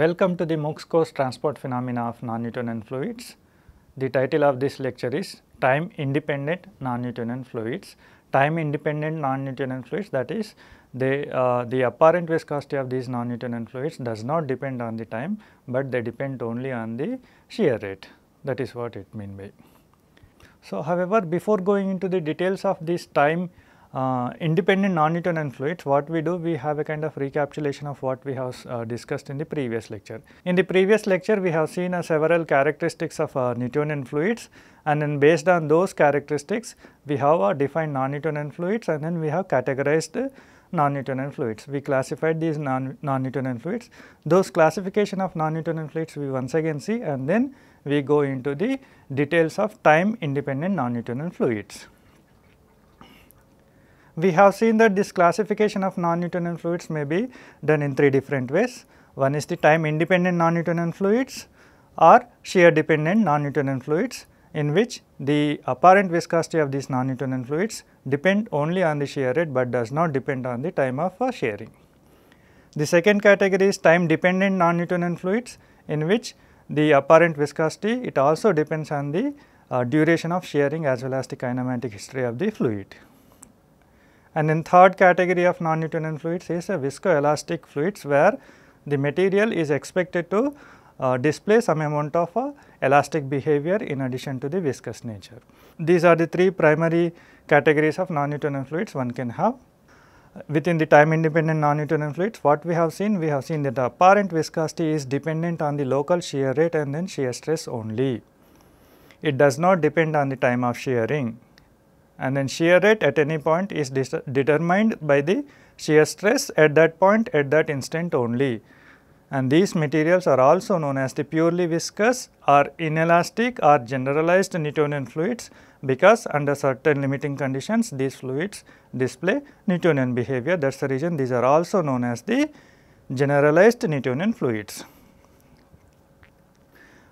Welcome to the MOOCs course Transport Phenomena of Non-Newtonian Fluids. The title of this lecture is Time Independent Non-Newtonian Fluids. Time Independent Non-Newtonian Fluids that is the uh, the apparent viscosity of these non-Newtonian fluids does not depend on the time but they depend only on the shear rate that is what it mean by. So, however, before going into the details of this time uh, independent non-Newtonian fluids, what we do, we have a kind of recapitulation of what we have uh, discussed in the previous lecture. In the previous lecture, we have seen uh, several characteristics of uh, Newtonian fluids and then based on those characteristics, we have uh, defined non-Newtonian fluids and then we have categorized non-Newtonian fluids. We classified these non-Newtonian fluids. Those classification of non-Newtonian fluids we once again see and then we go into the details of time independent non-Newtonian fluids we have seen that this classification of non-Newtonian fluids may be done in three different ways. One is the time independent non-Newtonian fluids or shear dependent non-Newtonian fluids in which the apparent viscosity of these non-Newtonian fluids depend only on the shear rate but does not depend on the time of uh, shearing. The second category is time dependent non-Newtonian fluids in which the apparent viscosity it also depends on the uh, duration of shearing as well as the kinematic history of the fluid. And in third category of non-Newtonian fluids is a viscoelastic fluids where the material is expected to uh, display some amount of uh, elastic behavior in addition to the viscous nature. These are the three primary categories of non-Newtonian fluids one can have. Within the time independent non-Newtonian fluids, what we have seen? We have seen that the apparent viscosity is dependent on the local shear rate and then shear stress only. It does not depend on the time of shearing and then shear rate at any point is determined by the shear stress at that point at that instant only. And these materials are also known as the purely viscous or inelastic or generalized Newtonian fluids because under certain limiting conditions these fluids display Newtonian behavior that is the reason these are also known as the generalized Newtonian fluids.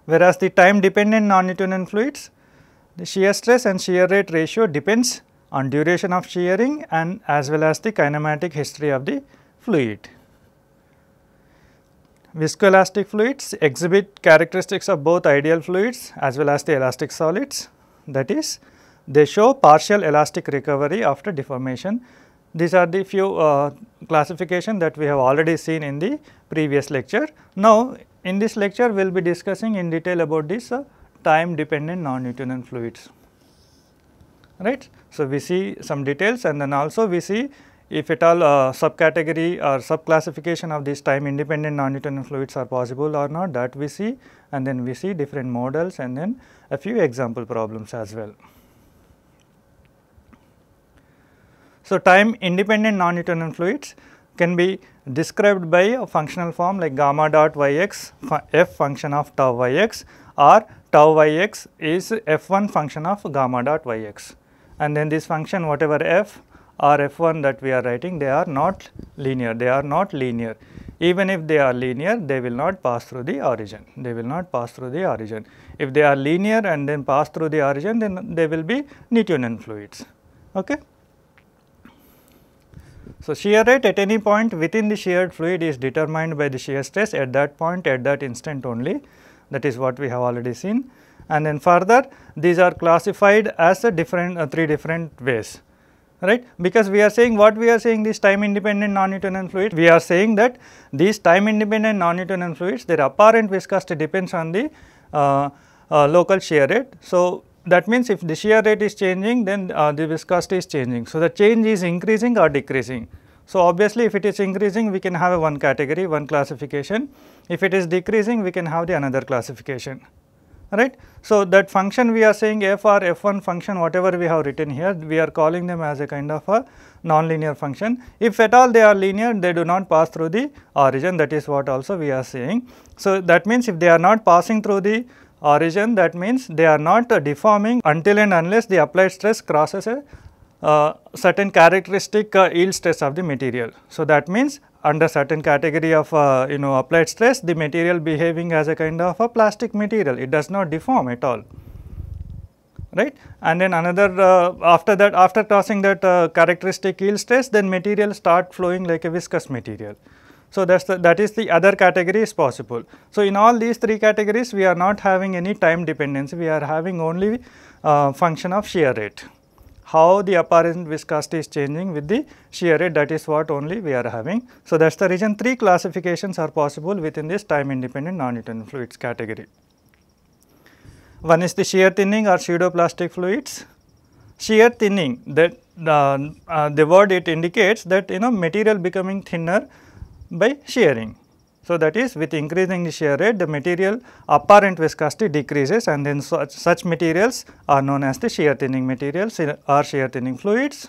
Whereas the time dependent non-Newtonian fluids the shear stress and shear rate ratio depends on duration of shearing and as well as the kinematic history of the fluid. Viscoelastic fluids exhibit characteristics of both ideal fluids as well as the elastic solids that is they show partial elastic recovery after deformation. These are the few uh, classification that we have already seen in the previous lecture. Now, in this lecture we will be discussing in detail about this uh, time dependent non-Newtonian fluids right. So, we see some details and then also we see if at all uh, subcategory or subclassification of these time independent non-Newtonian fluids are possible or not that we see and then we see different models and then a few example problems as well. So, time independent non-Newtonian fluids can be described by a functional form like gamma dot yx f function of tau yx or tau yx is f1 function of gamma dot yx and then this function whatever f or f1 that we are writing they are not linear they are not linear even if they are linear they will not pass through the origin they will not pass through the origin if they are linear and then pass through the origin then they will be Newtonian fluids okay so shear rate at any point within the sheared fluid is determined by the shear stress at that point at that instant only that is what we have already seen. And then further these are classified as a different uh, three different ways right because we are saying what we are saying this time independent non-Newtonian fluid. we are saying that these time independent non-Newtonian fluids their apparent viscosity depends on the uh, uh, local shear rate. So, that means if the shear rate is changing then uh, the viscosity is changing. So, the change is increasing or decreasing. So, obviously if it is increasing we can have a one category, one classification. If it is decreasing we can have the another classification right. So, that function we are saying f or f1 function whatever we have written here we are calling them as a kind of a nonlinear function. If at all they are linear they do not pass through the origin that is what also we are saying. So, that means if they are not passing through the origin that means they are not uh, deforming until and unless the applied stress crosses a uh, certain characteristic uh, yield stress of the material. So, that means under certain category of uh, you know applied stress the material behaving as a kind of a plastic material it does not deform at all right and then another uh, after that after crossing that uh, characteristic yield stress then material start flowing like a viscous material. So, that is the that is the other category is possible. So, in all these three categories we are not having any time dependency we are having only uh, function of shear rate how the apparent viscosity is changing with the shear rate that is what only we are having. So, that is the reason three classifications are possible within this time independent non-Newtonian fluids category. One is the shear thinning or pseudoplastic fluids. Shear thinning that uh, uh, the word it indicates that you know material becoming thinner by shearing so, that is with increasing shear rate the material apparent viscosity decreases and then such, such materials are known as the shear thinning materials or shear thinning fluids.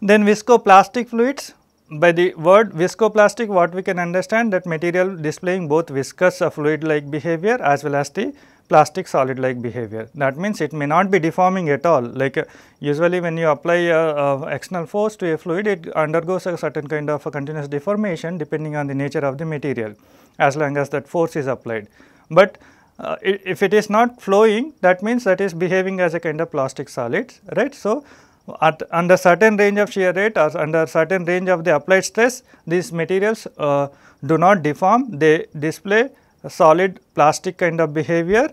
Then viscoplastic fluids by the word viscoplastic what we can understand that material displaying both viscous fluid like behavior as well as the plastic solid like behavior. That means it may not be deforming at all like uh, usually when you apply uh, external force to a fluid it undergoes a certain kind of continuous deformation depending on the nature of the material as long as that force is applied. But uh, if it is not flowing that means that is behaving as a kind of plastic solid right. So, at under certain range of shear rate or under certain range of the applied stress these materials uh, do not deform they display a solid plastic kind of behavior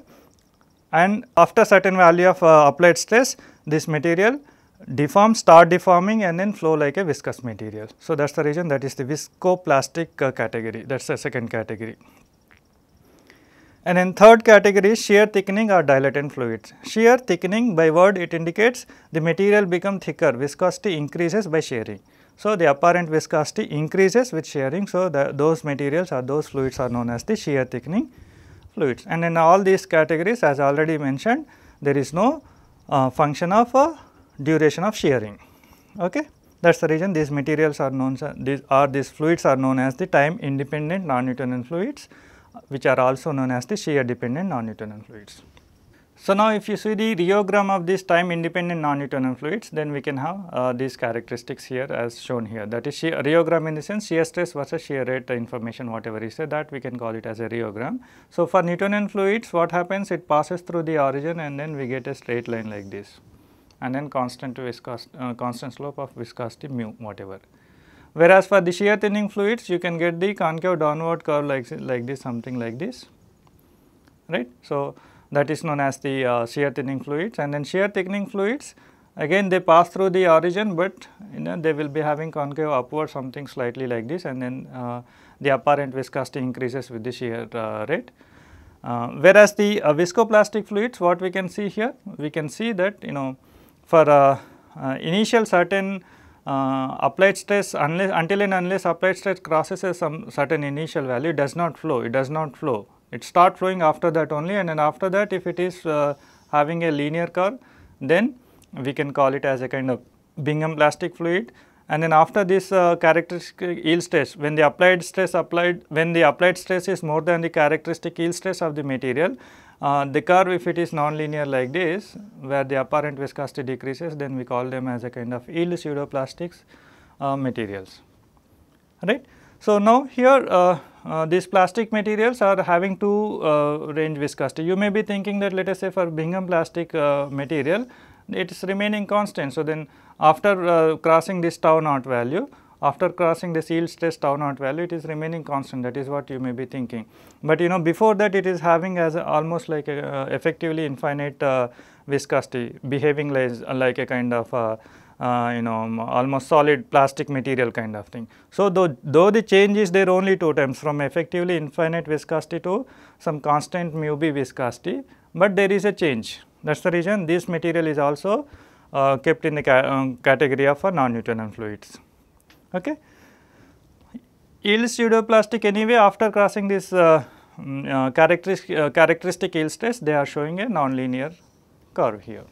and after certain value of uh, applied stress this material deforms, start deforming and then flow like a viscous material. So, that is the reason that is the viscoplastic uh, category that is the second category. And in third category is shear thickening or dilatant fluids. Shear thickening by word it indicates the material become thicker, viscosity increases by shearing. So, the apparent viscosity increases with shearing. So, the, those materials or those fluids are known as the shear thickening fluids. And in all these categories as already mentioned there is no uh, function of uh, duration of shearing. Okay? That is the reason these materials are known uh, these or these fluids are known as the time independent non-Newtonian fluids which are also known as the shear dependent non-Newtonian fluids. So, now if you see the rheogram of these time independent non-Newtonian fluids, then we can have uh, these characteristics here as shown here. That is shear, rheogram in the sense shear stress versus shear rate information whatever you say, that we can call it as a rheogram. So, for Newtonian fluids what happens it passes through the origin and then we get a straight line like this and then constant viscosity, uh, constant slope of viscosity mu whatever. Whereas for the shear thinning fluids you can get the concave downward curve like, like this something like this right. So, that is known as the uh, shear thinning fluids and then shear thickening fluids again they pass through the origin but you know they will be having concave upward something slightly like this and then uh, the apparent viscosity increases with the shear uh, rate. Uh, whereas the uh, viscoplastic fluids what we can see here we can see that you know for uh, uh, initial certain applied stress unless until and unless applied stress crosses some certain initial value does not flow it does not flow it start flowing after that only and then after that if it is uh, having a linear curve then we can call it as a kind of Bingham plastic fluid and then after this uh, characteristic yield stress when the applied stress applied when the applied stress is more than the characteristic yield stress of the material uh, the curve if it is non-linear like this where the apparent viscosity decreases then we call them as a kind of yield pseudoplastics uh, materials right so, now here uh, uh, these plastic materials are having two uh, range viscosity. You may be thinking that let us say for Bingham plastic uh, material it is remaining constant. So, then after uh, crossing this tau naught value after crossing this yield stress tau naught value it is remaining constant that is what you may be thinking. But you know before that it is having as almost like a, uh, effectively infinite viscosity behaving like, like a kind of uh, you know, almost solid plastic material kind of thing. So, though, though the change is there only two times from effectively infinite viscosity to some constant mu b viscosity, but there is a change. That is the reason this material is also uh, kept in the ca um, category of uh, non-Newtonian fluids. Okay. Yield pseudoplastic anyway after crossing this uh, mm, uh characteristic, uh, characteristic yield stress they are showing a nonlinear curve here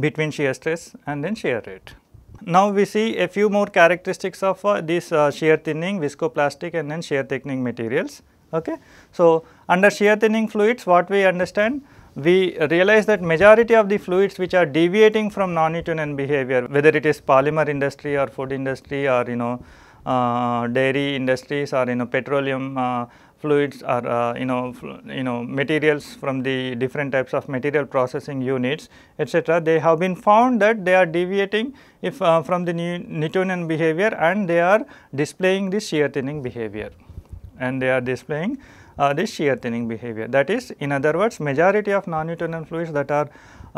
between shear stress and then shear rate. Now we see a few more characteristics of uh, these uh, shear thinning, viscoplastic and then shear thickening materials. Okay. So under shear thinning fluids what we understand? We realize that majority of the fluids which are deviating from non-Newtonian behavior whether it is polymer industry or food industry or you know uh, dairy industries or you know petroleum uh, fluids or uh, you know you know materials from the different types of material processing units etc. They have been found that they are deviating if uh, from the Newtonian behavior and they are displaying the shear thinning behavior and they are displaying uh, shear thinning behavior. That is in other words majority of non-Newtonian fluids that are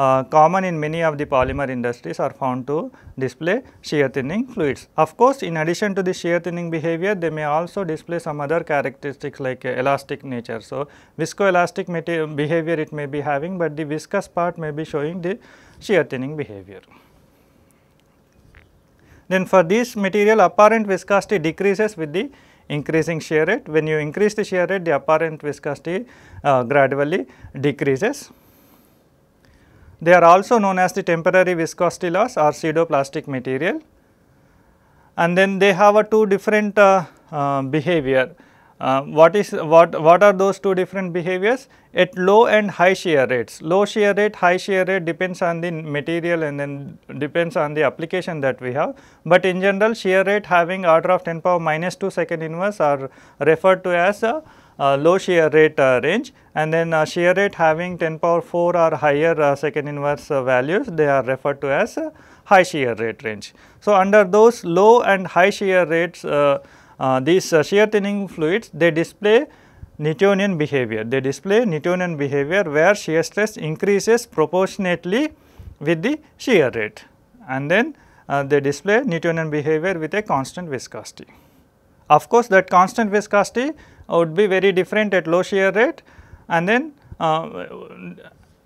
uh, common in many of the polymer industries are found to display shear thinning fluids. Of course, in addition to the shear thinning behavior, they may also display some other characteristics like uh, elastic nature. So, viscoelastic behavior it may be having, but the viscous part may be showing the shear thinning behavior. Then for this material apparent viscosity decreases with the increasing shear rate. When you increase the shear rate, the apparent viscosity uh, gradually decreases. They are also known as the temporary viscosity loss or pseudoplastic material. And then they have a two different uh, uh, behavior. Uh, what is what what are those two different behaviors at low and high shear rates low shear rate high shear rate depends on the material and then depends on the application that we have but in general shear rate having order of 10 power minus 2 second inverse are referred to as a uh, low shear rate uh, range and then uh, shear rate having 10 power 4 or higher second inverse values they are referred to as high shear rate range. So, under those low and high shear rates these shear thinning fluids they display Newtonian behavior. They display Newtonian behavior where shear stress increases proportionately with the shear rate and then uh, they display Newtonian behavior with a constant viscosity. Of course, that constant viscosity would be very different at low shear rate and then uh,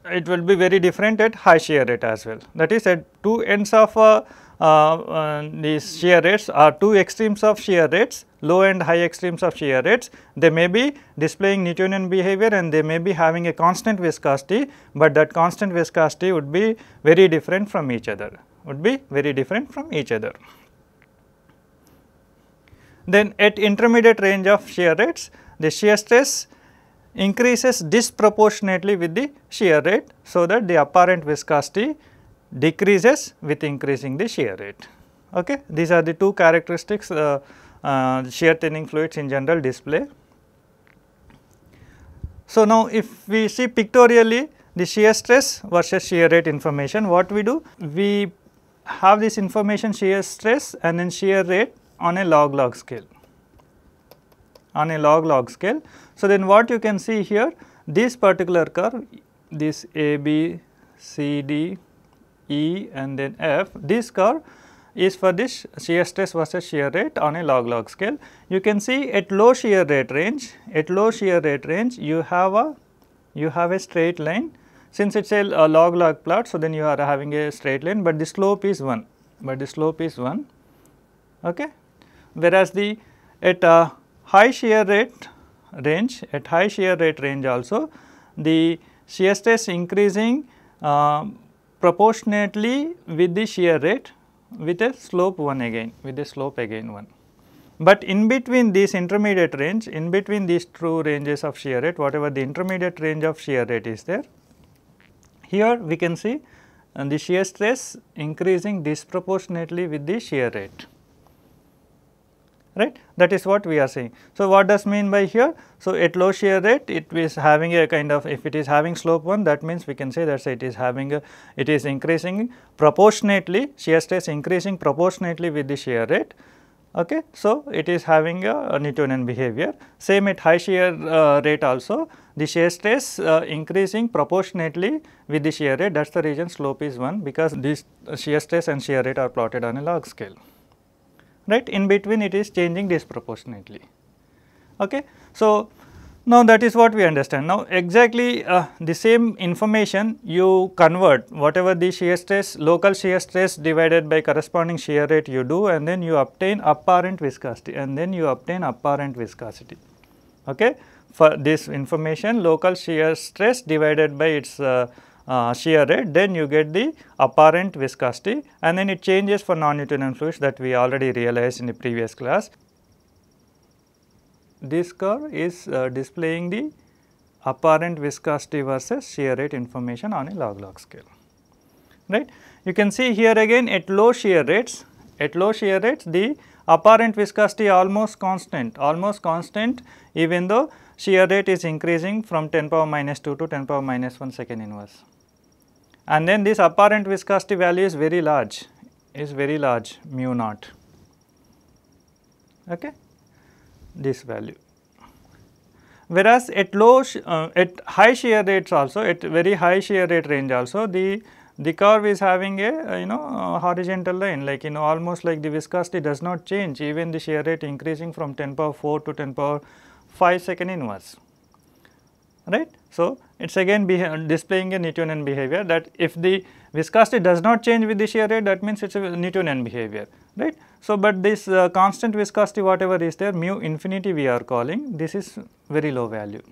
it will be very different at high shear rate as well. That is at two ends of uh, uh, uh, these shear rates are two extremes of shear rates, low and high extremes of shear rates. They may be displaying Newtonian behavior and they may be having a constant viscosity, but that constant viscosity would be very different from each other, would be very different from each other then at intermediate range of shear rates, the shear stress increases disproportionately with the shear rate so that the apparent viscosity decreases with increasing the shear rate. Okay? These are the two characteristics uh, uh, shear thinning fluids in general display. So, now if we see pictorially the shear stress versus shear rate information, what we do? We have this information shear stress and then shear rate on a log log scale on a log log scale. So, then what you can see here this particular curve this A B C D E and then F this curve is for this shear stress versus shear rate on a log log scale. You can see at low shear rate range at low shear rate range you have a you have a straight line since it is a, a log log plot. So, then you are having a straight line but the slope is 1 but the slope is 1 okay whereas the at a high shear rate range, at high shear rate range also the shear stress increasing uh, proportionately with the shear rate with a slope 1 again, with a slope again 1. But in between this intermediate range, in between these two ranges of shear rate, whatever the intermediate range of shear rate is there, here we can see uh, the shear stress increasing disproportionately with the shear rate right that is what we are saying. So, what does mean by here? So, at low shear rate it is having a kind of if it is having slope 1 that means we can say that it is having a it is increasing proportionately shear stress increasing proportionately with the shear rate okay. So, it is having a, a Newtonian behavior. Same at high shear uh, rate also, the shear stress uh, increasing proportionately with the shear rate that is the reason slope is 1 because this uh, shear stress and shear rate are plotted on a log scale right in between it is changing disproportionately. Okay. So, now that is what we understand. Now exactly uh, the same information you convert whatever the shear stress local shear stress divided by corresponding shear rate you do and then you obtain apparent viscosity and then you obtain apparent viscosity. Okay. For this information local shear stress divided by its uh, uh, shear rate then you get the apparent viscosity and then it changes for non-Newtonian fluids that we already realized in the previous class. This curve is uh, displaying the apparent viscosity versus shear rate information on a log-log scale, right. You can see here again at low shear rates, at low shear rates the apparent viscosity almost constant, almost constant even though shear rate is increasing from 10 power minus 2 to 10 power minus 1 second inverse and then this apparent viscosity value is very large, is very large mu naught, okay, this value. Whereas at low, uh, at high shear rates also, at very high shear rate range also, the the curve is having a uh, you know uh, horizontal line like you know almost like the viscosity does not change even the shear rate increasing from 10 power 4 to 10 power 5 second inverse right. So, it is again displaying a Newtonian behavior that if the viscosity does not change with the shear rate that means it is a Newtonian behavior right. So, but this uh, constant viscosity whatever is there mu infinity we are calling this is very low value.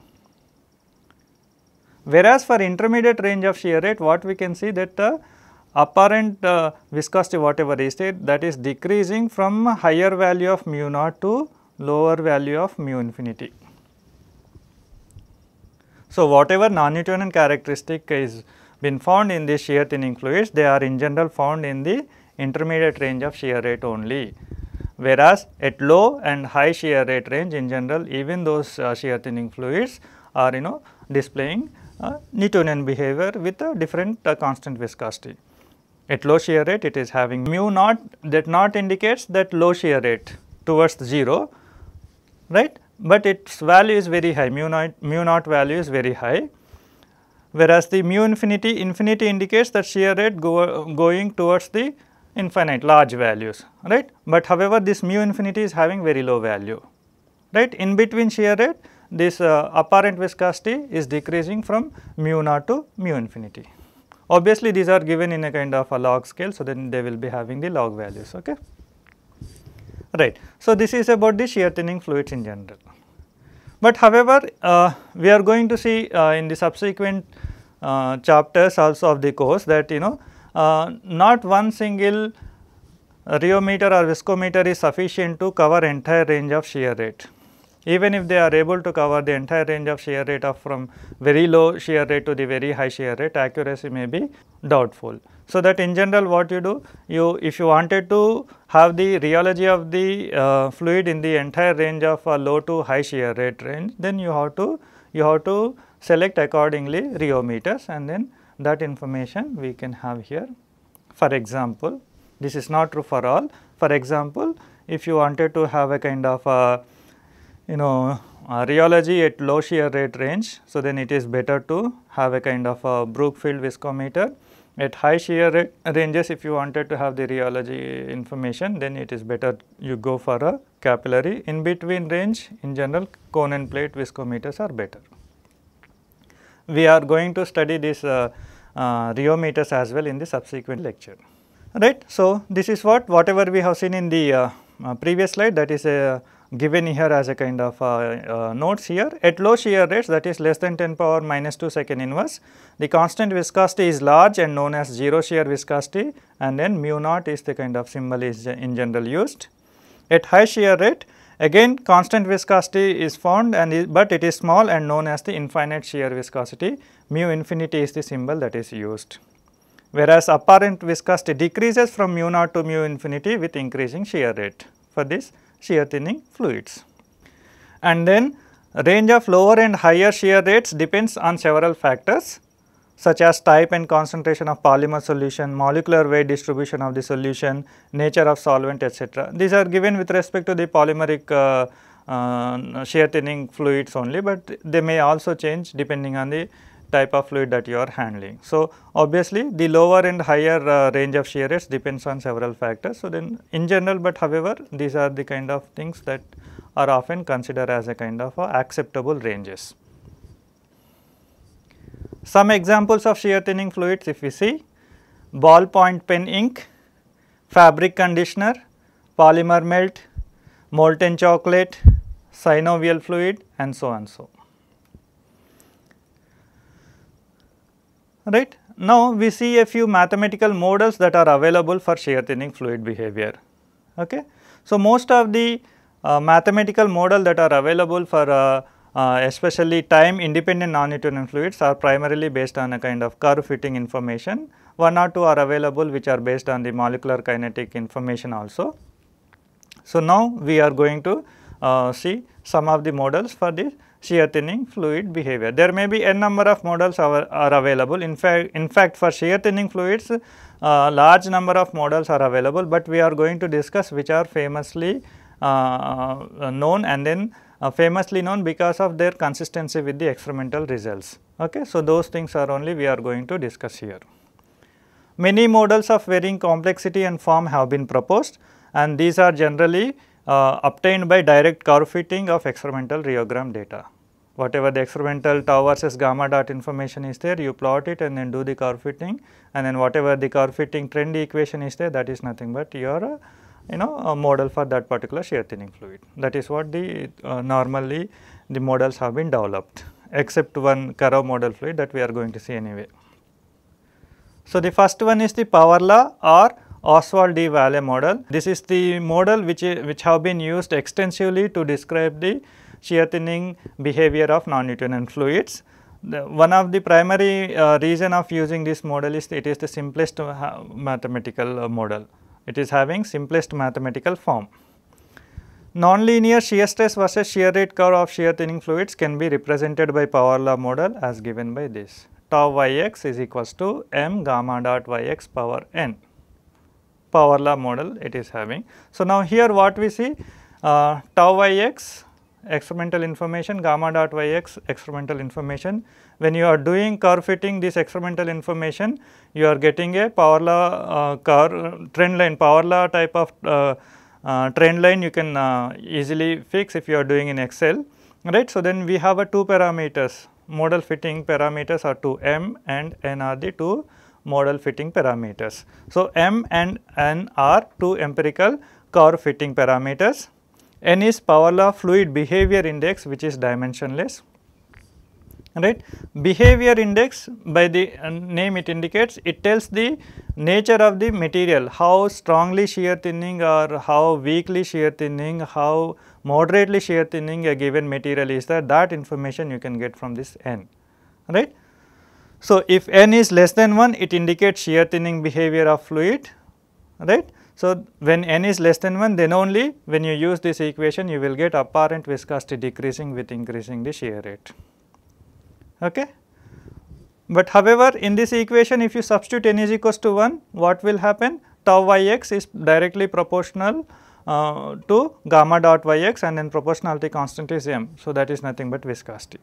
Whereas for intermediate range of shear rate what we can see that the apparent uh, viscosity whatever is there that is decreasing from higher value of mu naught to lower value of mu infinity. So, whatever non-Newtonian characteristic is been found in the shear thinning fluids, they are in general found in the intermediate range of shear rate only. Whereas, at low and high shear rate range in general even those uh, shear thinning fluids are you know displaying uh, Newtonian behavior with a different uh, constant viscosity. At low shear rate it is having mu naught that naught indicates that low shear rate towards 0 right but its value is very high, mu naught, mu naught value is very high. Whereas the mu infinity, infinity indicates that shear rate go, going towards the infinite large values, right. But however, this mu infinity is having very low value, right. In between shear rate, this uh, apparent viscosity is decreasing from mu naught to mu infinity. Obviously, these are given in a kind of a log scale, so then they will be having the log values, okay right. So, this is about the shear thinning fluids in general. But however, uh, we are going to see uh, in the subsequent uh, chapters also of the course that you know uh, not one single rheometer or viscometer is sufficient to cover entire range of shear rate. Even if they are able to cover the entire range of shear rate of from very low shear rate to the very high shear rate accuracy may be doubtful. So, that in general what you do, you if you wanted to have the rheology of the uh, fluid in the entire range of a low to high shear rate range, then you have to you have to select accordingly rheometers and then that information we can have here. For example, this is not true for all. For example, if you wanted to have a kind of a, you know rheology at low shear rate range, so then it is better to have a kind of a Brookfield viscometer at high shear ranges, if you wanted to have the rheology information, then it is better you go for a capillary. In between range, in general, cone and plate viscometers are better. We are going to study these uh, uh, rheometers as well in the subsequent lecture. Right. So, this is what whatever we have seen in the uh, uh previous slide that is a uh, given here as a kind of uh, uh, notes here. At low shear rates that is less than 10 power minus 2 second inverse, the constant viscosity is large and known as 0 shear viscosity and then mu naught is the kind of symbol is in general used. At high shear rate again constant viscosity is found and but it is small and known as the infinite shear viscosity mu infinity is the symbol that is used. Whereas apparent viscosity decreases from mu naught to mu infinity with increasing shear rate for this shear thinning fluids. And then range of lower and higher shear rates depends on several factors such as type and concentration of polymer solution, molecular weight distribution of the solution, nature of solvent etc. These are given with respect to the polymeric uh, uh, shear thinning fluids only, but they may also change depending on the type of fluid that you are handling. So, obviously, the lower and higher uh, range of shear rates depends on several factors. So, then in general, but however, these are the kind of things that are often considered as a kind of uh, acceptable ranges. Some examples of shear thinning fluids if we see ballpoint pen ink, fabric conditioner, polymer melt, molten chocolate, synovial fluid and so on so. right. Now, we see a few mathematical models that are available for shear thinning fluid behavior. Okay. So, most of the uh, mathematical model that are available for uh, uh, especially time independent non-Newtonian fluids are primarily based on a kind of curve fitting information. One or two are available which are based on the molecular kinetic information also. So, now we are going to uh, see some of the models for the shear thinning fluid behavior. There may be n number of models are, are available. In fact, in fact for shear thinning fluids, uh, large number of models are available, but we are going to discuss which are famously uh, uh, known and then uh, famously known because of their consistency with the experimental results. Okay? So, those things are only we are going to discuss here. Many models of varying complexity and form have been proposed and these are generally uh, obtained by direct curve-fitting of experimental rheogram data. Whatever the experimental tau versus gamma dot information is there, you plot it and then do the curve-fitting and then whatever the curve-fitting trend equation is there, that is nothing but your uh, you know a model for that particular shear thinning fluid. That is what the uh, normally the models have been developed except one curve model fluid that we are going to see anyway. So, the first one is the power law or Oswald D. Valle model. This is the model which, which have been used extensively to describe the shear thinning behavior of non-Newtonian fluids. The, one of the primary uh, reason of using this model is it is the simplest uh, mathematical uh, model. It is having simplest mathematical form. Nonlinear shear stress versus shear rate curve of shear thinning fluids can be represented by power law model as given by this. Tau yx is equals to m gamma dot yx power n power law model it is having. So, now here what we see uh, tau yx experimental information, gamma dot yx experimental information. When you are doing curve fitting this experimental information, you are getting a power law uh, curve trend line, power law type of uh, uh, trend line you can uh, easily fix if you are doing in Excel, right. So, then we have a two parameters, model fitting parameters are 2 m and n are the two model fitting parameters. So, M and N are two empirical curve fitting parameters. N is power law fluid behavior index which is dimensionless right. Behavior index by the uh, name it indicates it tells the nature of the material how strongly shear thinning or how weakly shear thinning, how moderately shear thinning a given material is there that information you can get from this N right. So, if n is less than 1 it indicates shear thinning behavior of fluid right. So, when n is less than 1 then only when you use this equation you will get apparent viscosity decreasing with increasing the shear rate. Okay? But however, in this equation if you substitute n is equals to 1 what will happen tau yx is directly proportional uh, to gamma dot yx and then proportionality constant is m. So, that is nothing but viscosity.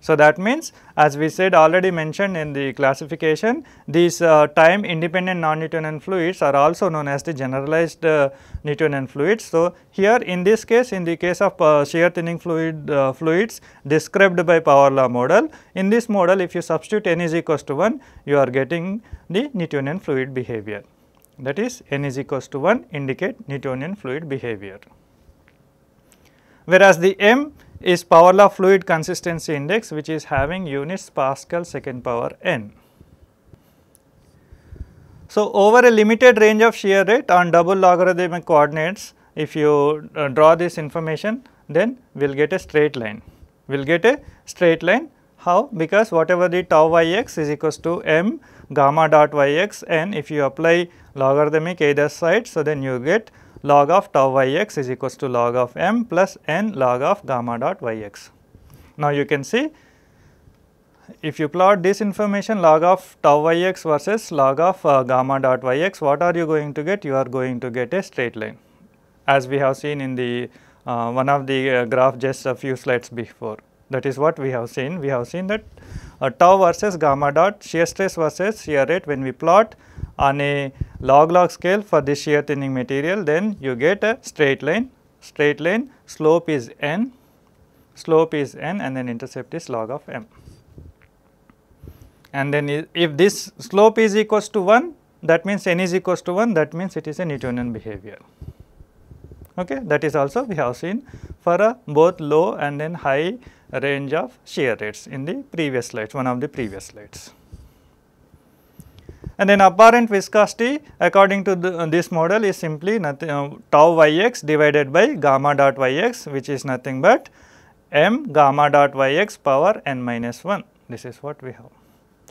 So, that means as we said already mentioned in the classification these uh, time independent non-Newtonian fluids are also known as the generalized uh, Newtonian fluids. So, here in this case in the case of uh, shear thinning fluid uh, fluids described by power law model in this model if you substitute n is equals to 1 you are getting the Newtonian fluid behavior that is n is equals to 1 indicate Newtonian fluid behavior. Whereas, the m is power law fluid consistency index which is having units Pascal second power n. So, over a limited range of shear rate on double logarithmic coordinates if you uh, draw this information then we will get a straight line. We will get a straight line how because whatever the tau yx is equals to m gamma dot yx and if you apply logarithmic either side so then you get log of tau yx is equals to log of m plus n log of gamma dot yx. Now, you can see if you plot this information log of tau yx versus log of uh, gamma dot yx, what are you going to get? You are going to get a straight line as we have seen in the uh, one of the uh, graph just a few slides before. That is what we have seen. We have seen that uh, tau versus gamma dot shear stress versus shear rate when we plot on a log log scale for this shear thinning material then you get a straight line, straight line slope is n, slope is n and then intercept is log of m. And then if this slope is equals to 1 that means n is equals to 1 that means it is a Newtonian behavior. Okay, that is also we have seen for a both low and then high range of shear rates in the previous slides, one of the previous slides and then apparent viscosity according to the, this model is simply nothing uh, tau yx divided by gamma dot yx which is nothing but m gamma dot yx power n minus 1 this is what we have.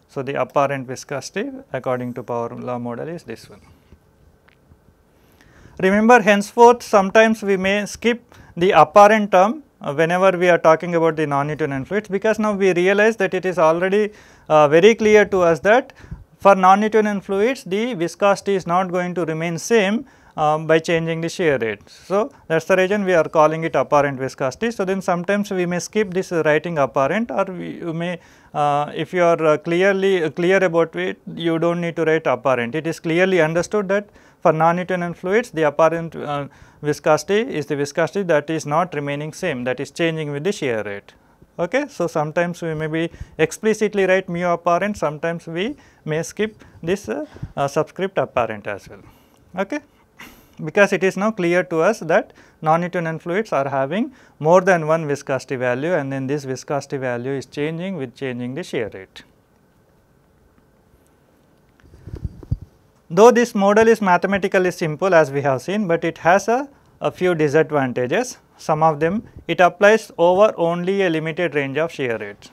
So, the apparent viscosity according to power law model is this one. Remember henceforth sometimes we may skip the apparent term uh, whenever we are talking about the non-Newtonian fluids because now we realize that it is already uh, very clear to us that for non-Newtonian fluids, the viscosity is not going to remain same um, by changing the shear rate. So, that is the reason we are calling it apparent viscosity. So, then sometimes we may skip this writing apparent or we, you may uh, if you are uh, clearly uh, clear about it you do not need to write apparent. It is clearly understood that for non-Newtonian fluids the apparent uh, viscosity is the viscosity that is not remaining same that is changing with the shear rate. Okay? So, sometimes we may be explicitly write mu apparent, sometimes we may skip this uh, uh, subscript apparent as well. Okay? Because it is now clear to us that non-Newtonian fluids are having more than one viscosity value and then this viscosity value is changing with changing the shear rate. Though this model is mathematically simple as we have seen, but it has a, a few disadvantages some of them, it applies over only a limited range of shear rates.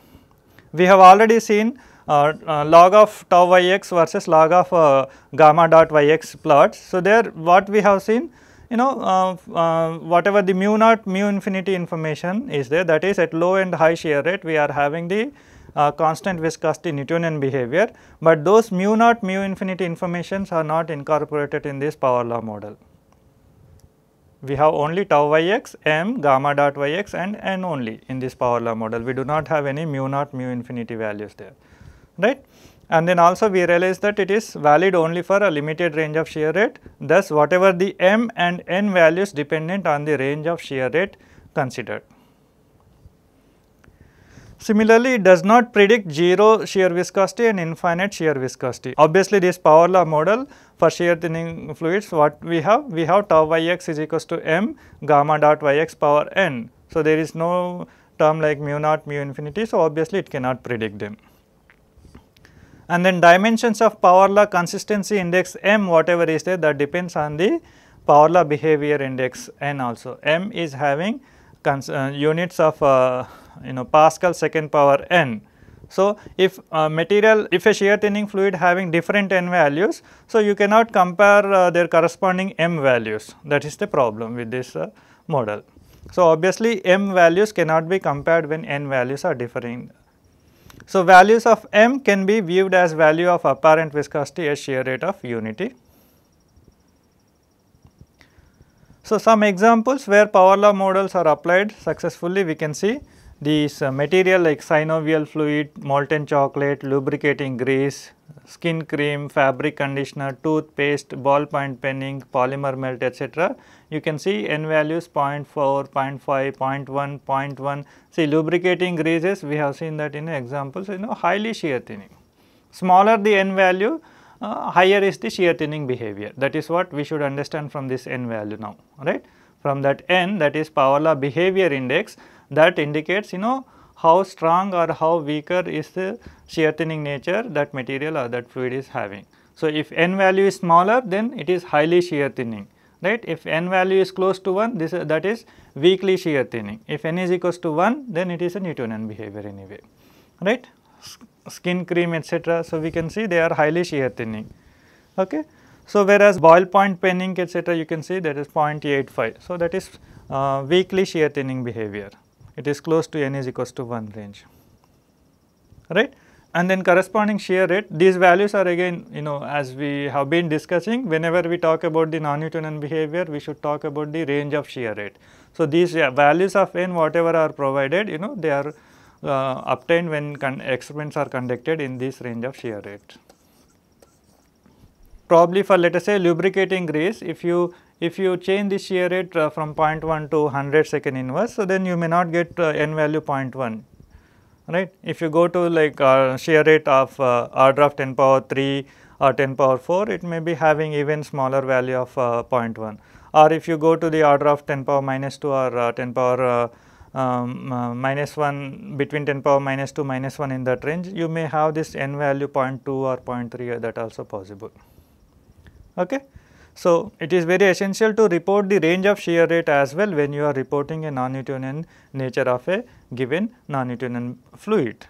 We have already seen uh, uh, log of tau yx versus log of uh, gamma dot yx plots. So, there what we have seen you know uh, uh, whatever the mu naught mu infinity information is there that is at low and high shear rate we are having the uh, constant viscosity Newtonian behavior, but those mu naught mu infinity informations are not incorporated in this power law model we have only tau yx, m, gamma dot yx and n only in this power law model. We do not have any mu naught, mu infinity values there, right. And then also we realize that it is valid only for a limited range of shear rate. Thus, whatever the m and n values dependent on the range of shear rate considered. Similarly, it does not predict zero shear viscosity and infinite shear viscosity. Obviously, this power law model for shear thinning fluids what we have? We have tau yx is equals to m gamma dot yx power n. So, there is no term like mu naught mu infinity. So, obviously, it cannot predict them. And then dimensions of power law consistency index m whatever is there that depends on the power law behavior index n also. m is having uh, units of uh, you know Pascal second power n. So, if uh, material if a shear thinning fluid having different n values, so you cannot compare uh, their corresponding m values that is the problem with this uh, model. So, obviously m values cannot be compared when n values are differing. So, values of m can be viewed as value of apparent viscosity at shear rate of unity. So, some examples where power law models are applied successfully we can see these uh, material like synovial fluid, molten chocolate, lubricating grease, skin cream, fabric conditioner, toothpaste, ballpoint pen ink, polymer melt etc. You can see n values 0 0.4, 0 0.5, 0.1, 0.1. See lubricating greases we have seen that in examples you know highly shear thinning. Smaller the n value uh, higher is the shear thinning behavior that is what we should understand from this n value now right. From that n that is law behavior index that indicates you know how strong or how weaker is the shear thinning nature that material or that fluid is having. So, if n value is smaller then it is highly shear thinning right. If n value is close to 1 this uh, that is weakly shear thinning. If n is equals to 1 then it is a Newtonian behavior anyway right. Skin cream etc. So, we can see they are highly shear thinning okay. So, whereas boil point pen ink etc. you can see that is 0.85. So, that is uh, weakly shear thinning behavior it is close to n is equals to 1 range, right. And then corresponding shear rate, these values are again, you know, as we have been discussing, whenever we talk about the non-Newtonian behavior, we should talk about the range of shear rate. So, these yeah, values of n whatever are provided, you know, they are uh, obtained when experiments are conducted in this range of shear rate. Probably for let us say lubricating grease, if you if you change the shear rate uh, from 0.1 to 100 second inverse, so then you may not get uh, n value 0.1, right. If you go to like uh, shear rate of order uh, of 10 power 3 or 10 power 4, it may be having even smaller value of uh, 0.1 or if you go to the order of 10 power minus 2 or uh, 10 power um, minus 1 between 10 power minus 2 minus 1 in that range, you may have this n value 0.2 or 0.3 that also possible. Okay. So, it is very essential to report the range of shear rate as well when you are reporting a non-Newtonian nature of a given non-Newtonian fluid.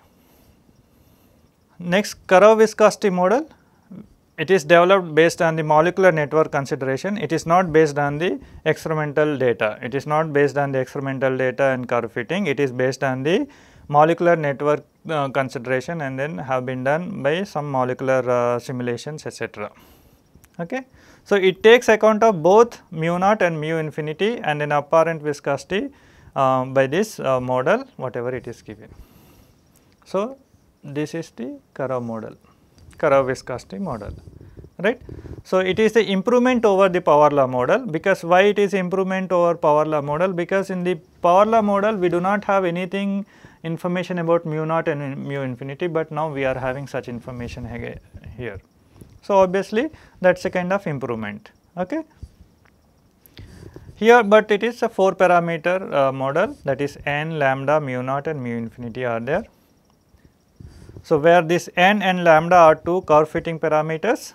Next curve viscosity model, it is developed based on the molecular network consideration, it is not based on the experimental data, it is not based on the experimental data and curve fitting, it is based on the molecular network uh, consideration and then have been done by some molecular uh, simulations etc. Okay. So, it takes account of both mu naught and mu infinity and an apparent viscosity uh, by this uh, model whatever it is given. So, this is the curve model, curve viscosity model, right. So, it is the improvement over the power law model because why it is improvement over power law model because in the power law model we do not have anything information about mu naught and mu infinity but now we are having such information here. So, obviously that is a kind of improvement. Okay. Here, but it is a 4 parameter uh, model that is n, lambda, mu naught and mu infinity are there. So, where this n and lambda are two curve fitting parameters,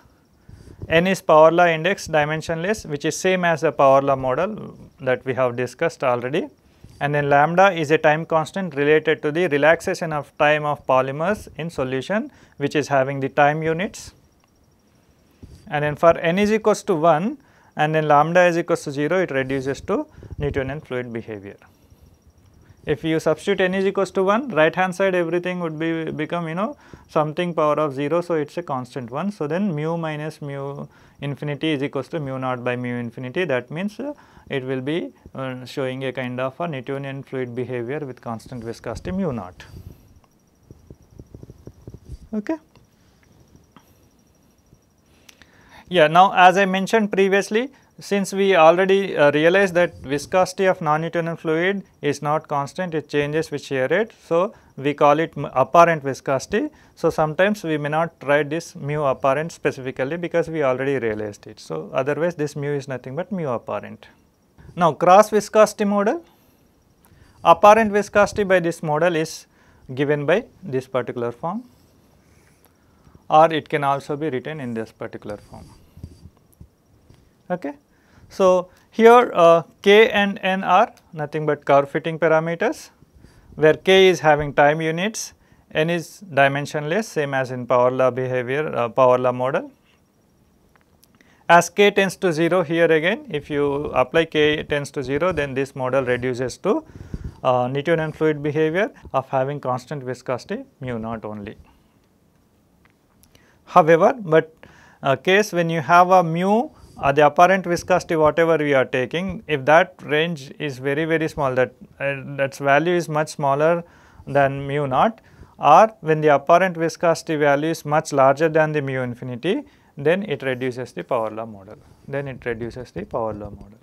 n is power law index dimensionless which is same as the power law model that we have discussed already and then lambda is a time constant related to the relaxation of time of polymers in solution which is having the time units and then for n is equals to 1 and then lambda is equals to 0 it reduces to Newtonian fluid behavior. If you substitute n is equals to 1 right hand side everything would be become you know something power of 0 so it is a constant one. So, then mu minus mu infinity is equals to mu naught by mu infinity that means uh, it will be uh, showing a kind of a Newtonian fluid behavior with constant viscosity mu naught. Okay. Yeah, now as I mentioned previously, since we already uh, realized that viscosity of non-Newtonian fluid is not constant, it changes with shear rate. So, we call it apparent viscosity. So, sometimes we may not write this mu apparent specifically because we already realized it. So, otherwise this mu is nothing but mu apparent. Now, cross viscosity model, apparent viscosity by this model is given by this particular form or it can also be written in this particular form. Okay. So, here uh, k and n are nothing but curve fitting parameters where k is having time units, n is dimensionless same as in power law behavior, uh, power law model. As k tends to 0 here again if you apply k tends to 0 then this model reduces to uh, Newtonian fluid behavior of having constant viscosity mu naught only. However, but uh, case when you have a mu uh, the apparent viscosity whatever we are taking, if that range is very very small that uh, value is much smaller than mu naught or when the apparent viscosity value is much larger than the mu infinity, then it reduces the power law model, then it reduces the power law model.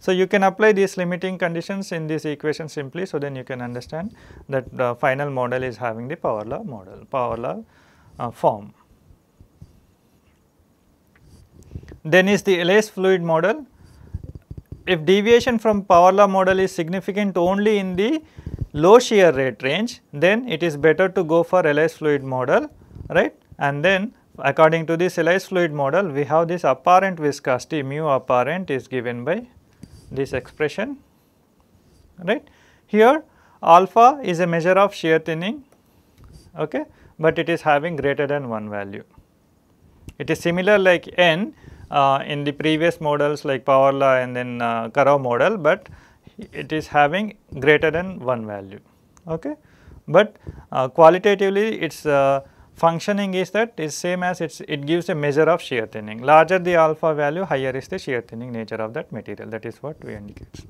So, you can apply these limiting conditions in this equation simply, so then you can understand that the final model is having the power law model, power law uh, form. Then is the LS fluid model. If deviation from power law model is significant only in the low shear rate range, then it is better to go for LS fluid model, right. And then according to this LS fluid model, we have this apparent viscosity mu apparent is given by this expression, right. Here alpha is a measure of shear thinning, okay, but it is having greater than 1 value. It is similar like n uh, in the previous models like power law and then uh, model, but it is having greater than 1 value. Okay? But uh, qualitatively its uh, functioning is that is same as it's, it gives a measure of shear thinning. Larger the alpha value, higher is the shear thinning nature of that material. That is what we indicate.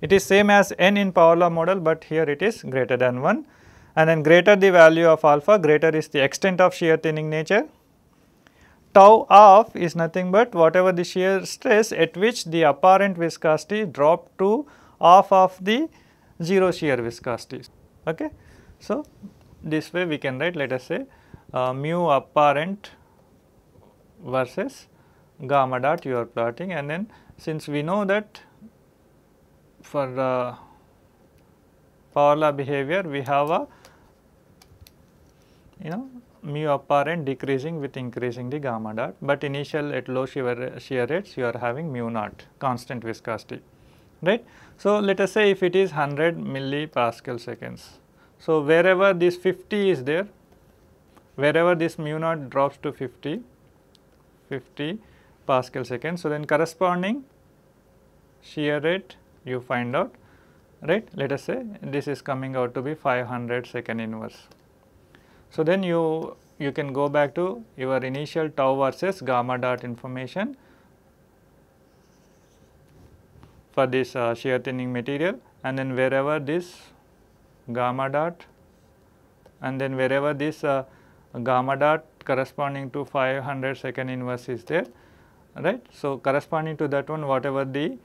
It is same as n in power law model, but here it is greater than 1 and then greater the value of alpha, greater is the extent of shear thinning nature tau off is nothing but whatever the shear stress at which the apparent viscosity dropped to off of the zero shear viscosity. Okay? So, this way we can write let us say uh, mu apparent versus gamma dot you are plotting and then since we know that for uh, law behavior we have a you know mu apparent decreasing with increasing the gamma dot, but initial at low shear, shear rates you are having mu naught constant viscosity, right. So, let us say if it is 100 millipascal seconds. So, wherever this 50 is there, wherever this mu naught drops to 50, 50 Pascal seconds, So, then corresponding shear rate you find out, right. Let us say this is coming out to be 500 second inverse. So, then you, you can go back to your initial tau versus gamma dot information for this uh, shear thinning material and then wherever this gamma dot and then wherever this uh, gamma dot corresponding to 500 second inverse is there right. So, corresponding to that one whatever the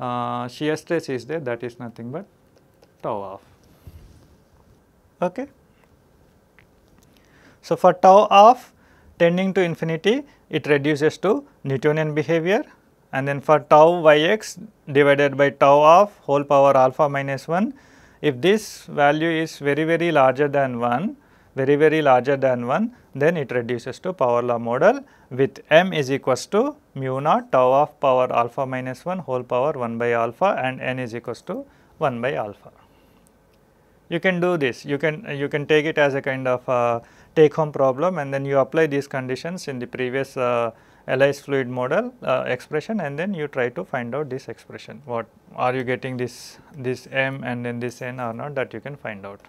uh, shear stress is there that is nothing but tau off. Okay. So, for tau of tending to infinity, it reduces to Newtonian behavior and then for tau yx divided by tau of whole power alpha minus 1, if this value is very very larger than 1, very very larger than 1, then it reduces to power law model with m is equals to mu naught tau of power alpha minus 1 whole power 1 by alpha and n is equals to 1 by alpha. You can do this, you can you can take it as a kind of a uh, take home problem and then you apply these conditions in the previous uh, fluid model uh, expression and then you try to find out this expression what are you getting this this m and then this n or not that you can find out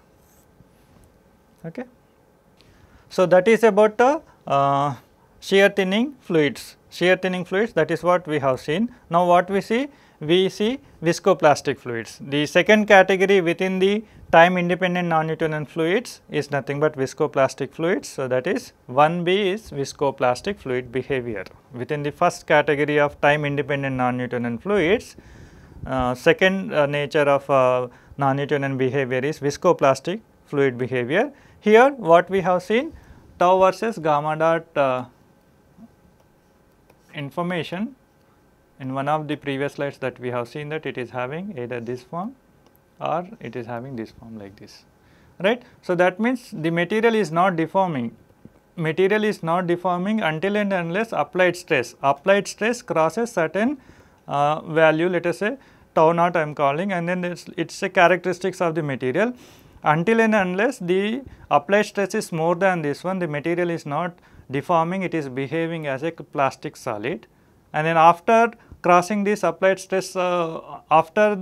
okay so that is about the uh, uh, shear thinning fluids shear thinning fluids that is what we have seen now what we see we see viscoplastic fluids the second category within the time independent non-Newtonian fluids is nothing but viscoplastic fluids. So, that is 1b is viscoplastic fluid behavior. Within the first category of time independent non-Newtonian fluids, uh, second uh, nature of uh, non-Newtonian behavior is viscoplastic fluid behavior. Here what we have seen tau versus gamma dot uh, information in one of the previous slides that we have seen that it is having either this form or it is having this form like this right. So, that means the material is not deforming material is not deforming until and unless applied stress applied stress crosses certain uh, value let us say tau naught I am calling and then it's, it's a characteristics of the material until and unless the applied stress is more than this one the material is not deforming it is behaving as a plastic solid and then after crossing this applied stress uh, after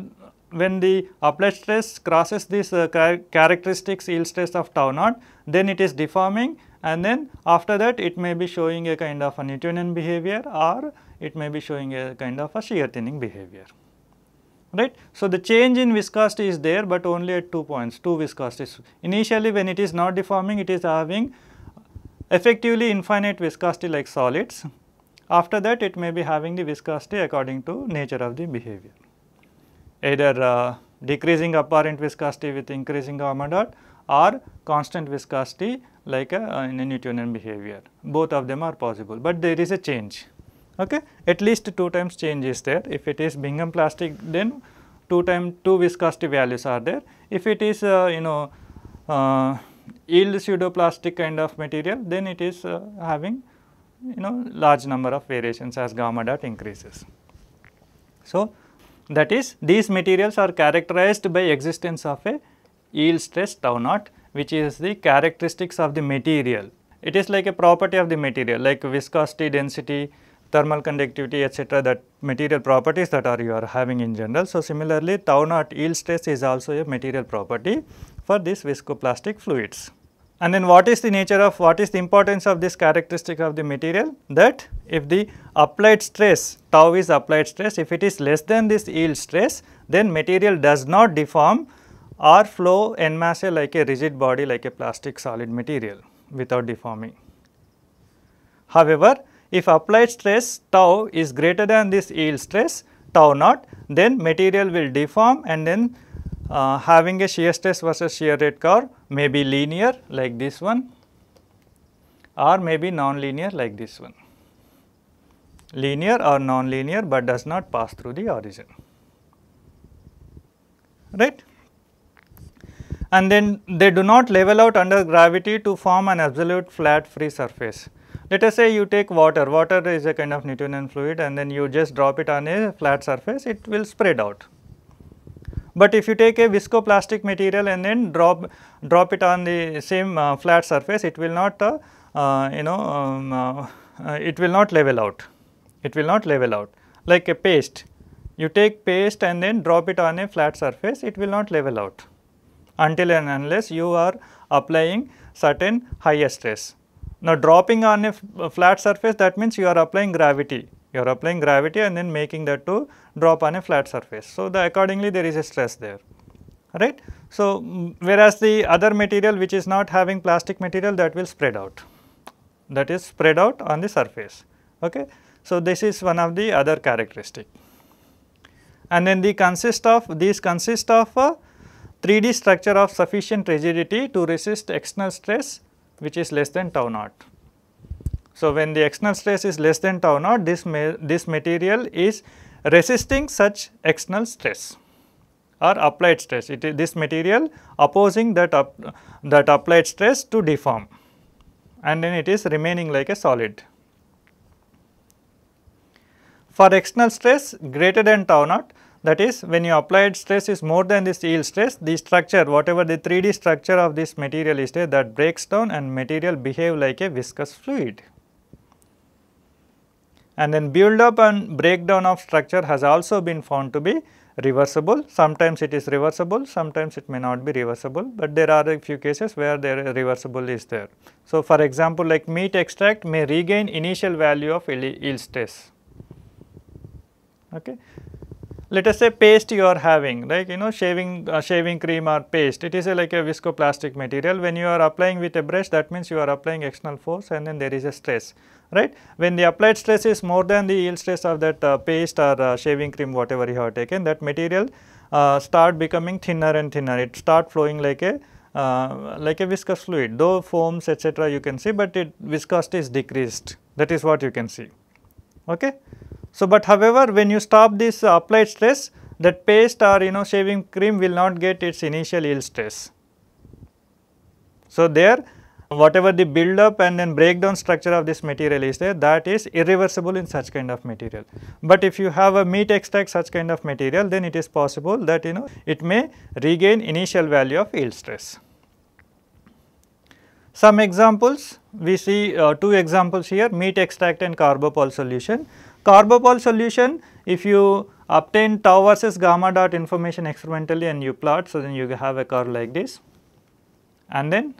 when the applied stress crosses this uh, characteristic yield stress of tau naught, then it is deforming and then after that it may be showing a kind of a Newtonian behavior or it may be showing a kind of a shear thinning behavior right. So, the change in viscosity is there, but only at two points, two viscosities. Initially, when it is not deforming, it is having effectively infinite viscosity like solids. After that, it may be having the viscosity according to nature of the behavior either uh, decreasing apparent viscosity with increasing gamma dot or constant viscosity like a, uh, in a Newtonian behavior. Both of them are possible, but there is a change. Okay, at least two times change is there. If it is Bingham plastic, then two times two viscosity values are there. If it is uh, you know uh, yield pseudoplastic kind of material, then it is uh, having you know large number of variations as gamma dot increases. So that is, these materials are characterized by existence of a yield stress tau naught which is the characteristics of the material. It is like a property of the material like viscosity, density, thermal conductivity etc. that material properties that are you are having in general. So, similarly tau naught yield stress is also a material property for these viscoplastic fluids. And then what is the nature of, what is the importance of this characteristic of the material? That if the applied stress, tau is applied stress, if it is less than this yield stress, then material does not deform or flow en masse like a rigid body like a plastic solid material without deforming. However, if applied stress tau is greater than this yield stress tau naught, then material will deform and then uh, having a shear stress versus shear rate curve may be linear like this one or may be non-linear like this one, linear or non-linear but does not pass through the origin, right. And then they do not level out under gravity to form an absolute flat free surface. Let us say you take water, water is a kind of Newtonian fluid and then you just drop it on a flat surface, it will spread out but if you take a viscoplastic material and then drop, drop it on the same uh, flat surface, it will not, uh, uh, you know, um, uh, uh, it will not level out, it will not level out like a paste. You take paste and then drop it on a flat surface, it will not level out until and unless you are applying certain higher stress. Now, dropping on a flat surface that means you are applying gravity you are applying gravity and then making that to drop on a flat surface. So, the accordingly there is a stress there, right. So, mm, whereas the other material which is not having plastic material that will spread out, that is spread out on the surface, okay. So, this is one of the other characteristic. And then the consist of, these consist of a 3D structure of sufficient rigidity to resist external stress which is less than tau naught. So, when the external stress is less than tau naught, this, ma this material is resisting such external stress or applied stress. It is this material opposing that, up, that applied stress to deform and then it is remaining like a solid. For external stress greater than tau naught, that is when your applied stress is more than this yield stress, the structure whatever the 3D structure of this material is there that breaks down and material behave like a viscous fluid and then build up and breakdown of structure has also been found to be reversible. Sometimes it is reversible, sometimes it may not be reversible, but there are a few cases where the reversible is there. So, for example, like meat extract may regain initial value of yield stress. Okay. Let us say paste you are having, like you know shaving uh, shaving cream or paste, it is a, like a viscoplastic material. When you are applying with a brush, that means you are applying external force and then there is a stress right. When the applied stress is more than the yield stress of that uh, paste or uh, shaving cream whatever you have taken that material uh, start becoming thinner and thinner it start flowing like a uh, like a viscous fluid though foams etc you can see but it viscosity is decreased that is what you can see okay. So, but however when you stop this applied stress that paste or you know shaving cream will not get its initial yield stress. So, there whatever the build up and then breakdown structure of this material is there that is irreversible in such kind of material. But if you have a meat extract such kind of material then it is possible that you know it may regain initial value of yield stress. Some examples we see uh, two examples here meat extract and carbopol solution. Carbopol solution if you obtain tau versus gamma dot information experimentally and you plot so then you have a curve like this and then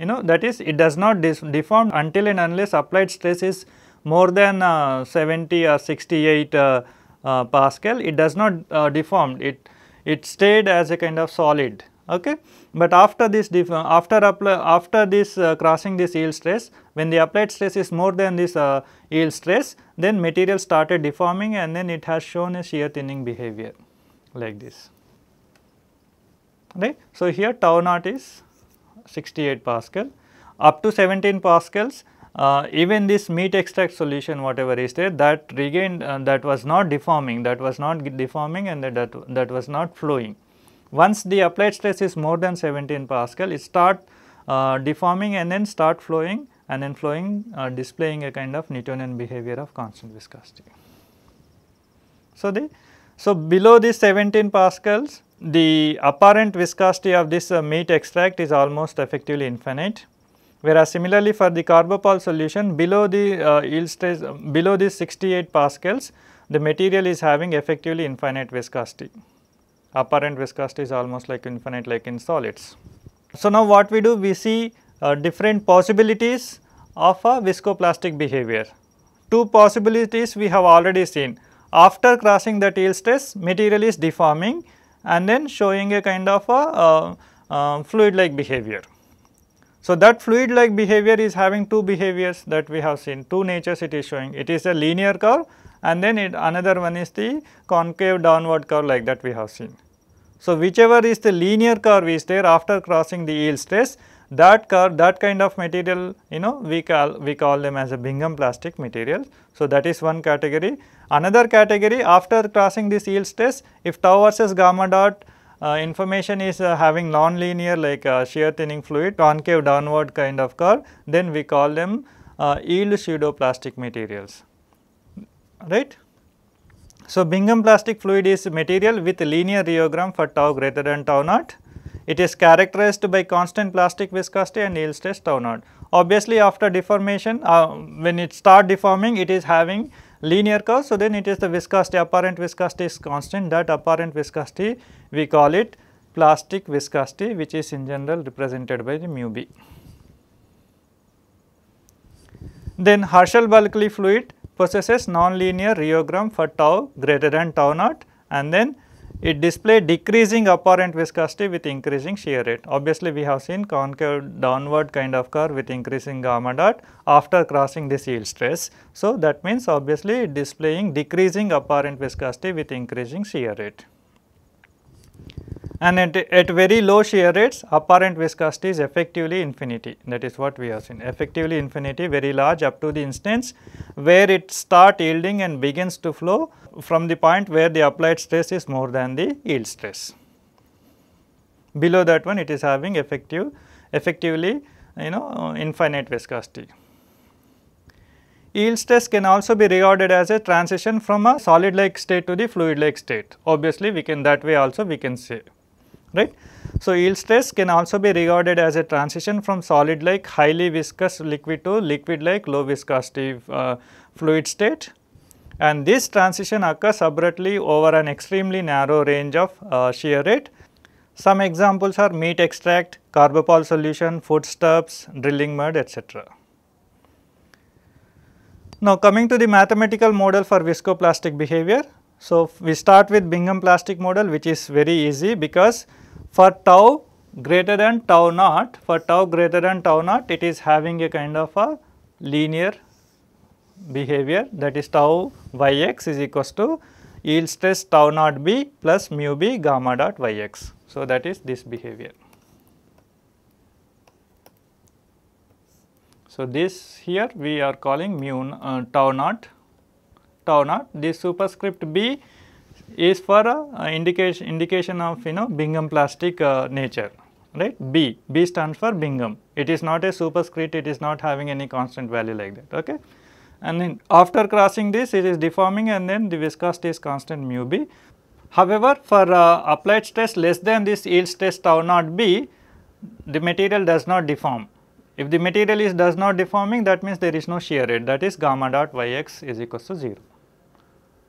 you know that is it does not deform until and unless applied stress is more than uh, 70 or 68 uh, uh, Pascal, it does not uh, deform, it, it stayed as a kind of solid. Okay? But after this, after, after this uh, crossing this yield stress, when the applied stress is more than this uh, yield stress, then material started deforming and then it has shown a shear thinning behavior like this. Right? So, here tau naught is 68 Pascal. Up to 17 Pascals, uh, even this meat extract solution whatever is there that regained uh, that was not deforming, that was not deforming and that, that, that was not flowing. Once the applied stress is more than 17 Pascal, it start uh, deforming and then start flowing and then flowing uh, displaying a kind of Newtonian behavior of constant viscosity. So, the so below this 17 Pascals the apparent viscosity of this uh, meat extract is almost effectively infinite. Whereas similarly for the carbopol solution below the uh, yield stress uh, below this 68 pascals the material is having effectively infinite viscosity. Apparent viscosity is almost like infinite like in solids. So, now what we do? We see uh, different possibilities of a viscoplastic behavior. Two possibilities we have already seen. After crossing that yield stress, material is deforming and then showing a kind of a, uh, uh, fluid like behavior. So, that fluid like behavior is having two behaviors that we have seen two natures it is showing it is a linear curve and then it, another one is the concave downward curve like that we have seen. So, whichever is the linear curve is there after crossing the yield stress that that kind of material you know we call we call them as a Bingham plastic material. So, that is one category. Another category after crossing this yield stress if tau versus gamma dot uh, information is uh, having non-linear like uh, shear thinning fluid concave downward kind of curve then we call them uh, yield pseudo plastic materials right. So, Bingham plastic fluid is material with linear rheogram for tau greater than tau naught it is characterized by constant plastic viscosity and yield stress tau naught. Obviously, after deformation, uh, when it start deforming, it is having linear curve. So, then it is the viscosity, apparent viscosity is constant, that apparent viscosity we call it plastic viscosity which is in general represented by the mu b. Then Herschel-Bulkley fluid possesses nonlinear rheogram for tau greater than tau naught and then it display decreasing apparent viscosity with increasing shear rate. Obviously, we have seen concave downward kind of curve with increasing gamma dot after crossing this yield stress. So, that means obviously displaying decreasing apparent viscosity with increasing shear rate and at, at very low shear rates apparent viscosity is effectively infinity that is what we have seen effectively infinity very large up to the instance where it start yielding and begins to flow from the point where the applied stress is more than the yield stress. Below that one it is having effective effectively you know uh, infinite viscosity. Yield stress can also be regarded as a transition from a solid like state to the fluid like state. Obviously, we can that way also we can say right. So, yield stress can also be regarded as a transition from solid like highly viscous liquid to liquid like low viscosity uh, fluid state and this transition occurs abruptly over an extremely narrow range of uh, shear rate. Some examples are meat extract, carbopol solution, food stubs, drilling mud etc. Now coming to the mathematical model for viscoplastic behavior. So, we start with Bingham plastic model which is very easy because for tau greater than tau naught, for tau greater than tau naught it is having a kind of a linear behavior that is tau yx is equals to yield stress tau naught b plus mu b gamma dot yx. So, that is this behavior. So, this here we are calling mu uh, tau naught tau naught this superscript b is for uh, indication indication of you know Bingham plastic uh, nature right B B stands for Bingham it is not a superscript it is not having any constant value like that okay and then after crossing this it is deforming and then the viscosity is constant mu B however for uh, applied stress less than this yield stress tau naught B the material does not deform if the material is does not deforming that means there is no shear rate that is gamma dot yx is equal to 0.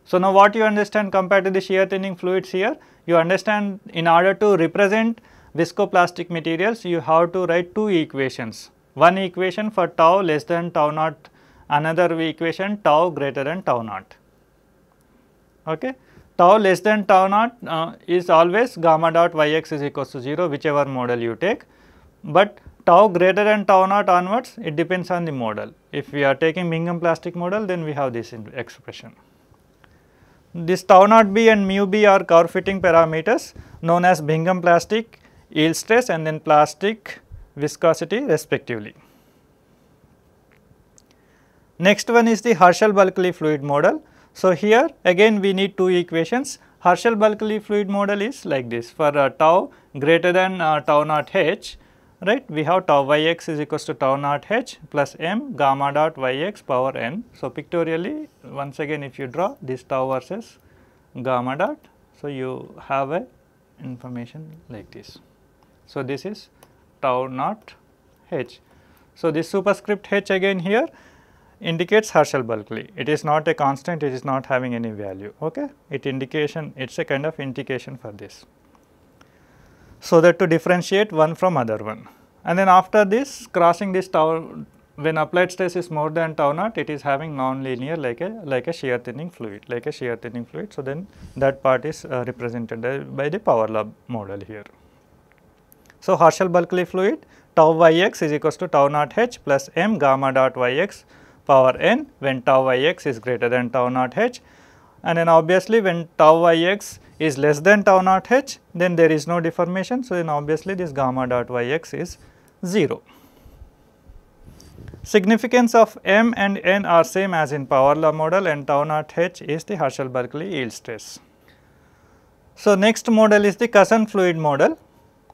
So, now what you understand compared to the shear thinning fluids here, you understand in order to represent viscoplastic materials, you have to write two equations. One equation for tau less than tau naught, another equation tau greater than tau naught. Okay? Tau less than tau naught uh, is always gamma dot yx is equal to 0, whichever model you take. But tau greater than tau naught onwards, it depends on the model. If we are taking Bingham plastic model, then we have this expression. This tau naught b and mu b are curve fitting parameters known as Bingham plastic, yield stress and then plastic viscosity respectively. Next one is the Herschel-Bulkley fluid model. So, here again we need two equations. Herschel-Bulkley fluid model is like this for uh, tau greater than uh, tau naught h right we have tau yx is equals to tau naught h plus m gamma dot yx power n. So, pictorially once again if you draw this tau versus gamma dot, so you have a information like this. So, this is tau naught h. So, this superscript h again here indicates Herschel-Bulkley. It is not a constant, it is not having any value, okay. It indication, it is a kind of indication for this. So, that to differentiate one from other one. And then after this crossing this tau when applied stress is more than tau naught it is having non-linear like a like a shear thinning fluid like a shear thinning fluid. So, then that part is uh, represented by the power law model here. So, Herschel Bulkley fluid tau yx is equals to tau naught h plus m gamma dot yx power n when tau yx is greater than tau naught h and then obviously when tau yx is less than tau naught h then there is no deformation. So, then obviously this gamma dot yx is 0. Significance of m and n are same as in power law model and tau naught h is the Herschel-Berkeley yield stress. So, next model is the Cousin fluid model.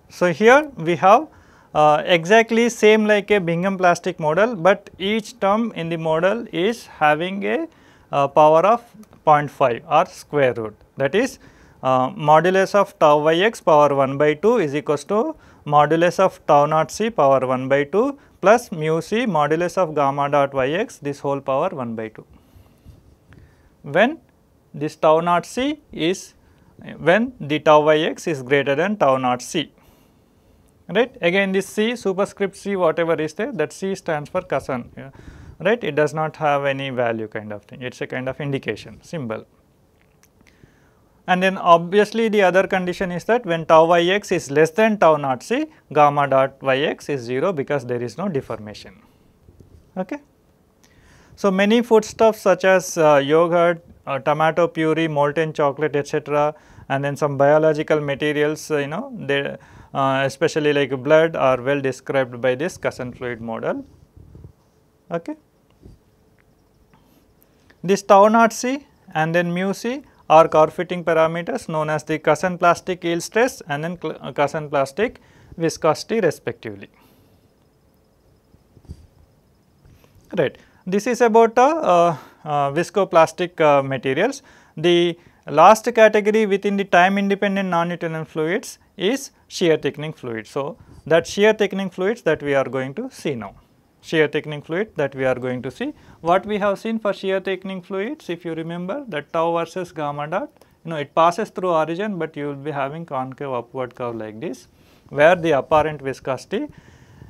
So, here we have uh, exactly same like a Bingham plastic model, but each term in the model is having a uh, power of 0.5 or square root that is uh, modulus of tau y x power 1 by 2 is equals to modulus of tau naught c power 1 by 2 plus mu c modulus of gamma dot yx this whole power 1 by 2. When this tau naught c is when the tau yx is greater than tau naught c right again this c superscript c whatever is there that c stands for cousin, yeah, right it does not have any value kind of thing it is a kind of indication symbol and then obviously the other condition is that when tau yx is less than tau naught c gamma dot yx is 0 because there is no deformation. Okay. So, many foodstuffs such as uh, yogurt, uh, tomato puree, molten chocolate etc and then some biological materials uh, you know they uh, especially like blood are well described by this Cousin fluid model. Okay. This tau naught c and then mu c are curve-fitting parameters known as the Cousin plastic yield stress and then Cousin uh, plastic viscosity respectively. Right. This is about uh, uh, uh, viscoplastic uh, materials. The last category within the time independent non-Newtonian fluids is shear thickening fluid. So, that shear thickening fluids that we are going to see now shear thickening fluid that we are going to see. What we have seen for shear thickening fluids, if you remember that tau versus gamma dot, you know it passes through origin, but you will be having concave upward curve like this, where the apparent viscosity